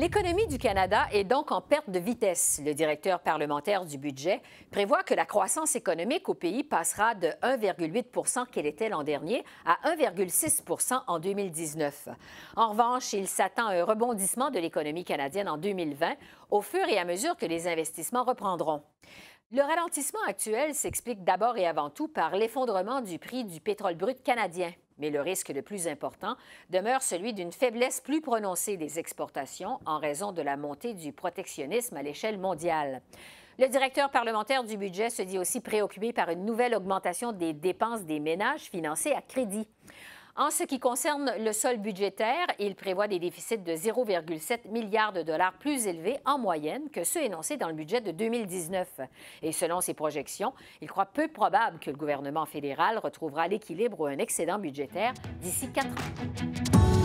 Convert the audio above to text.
L'économie du Canada est donc en perte de vitesse. Le directeur parlementaire du budget prévoit que la croissance économique au pays passera de 1,8 qu'elle était l'an dernier à 1,6 en 2019. En revanche, il s'attend à un rebondissement de l'économie canadienne en 2020 au fur et à mesure que les investissements reprendront. Le ralentissement actuel s'explique d'abord et avant tout par l'effondrement du prix du pétrole brut canadien. Mais le risque le plus important demeure celui d'une faiblesse plus prononcée des exportations en raison de la montée du protectionnisme à l'échelle mondiale. Le directeur parlementaire du budget se dit aussi préoccupé par une nouvelle augmentation des dépenses des ménages financées à crédit. En ce qui concerne le sol budgétaire, il prévoit des déficits de 0,7 milliards de dollars plus élevés en moyenne que ceux énoncés dans le budget de 2019. Et selon ses projections, il croit peu probable que le gouvernement fédéral retrouvera l'équilibre ou un excédent budgétaire d'ici quatre ans.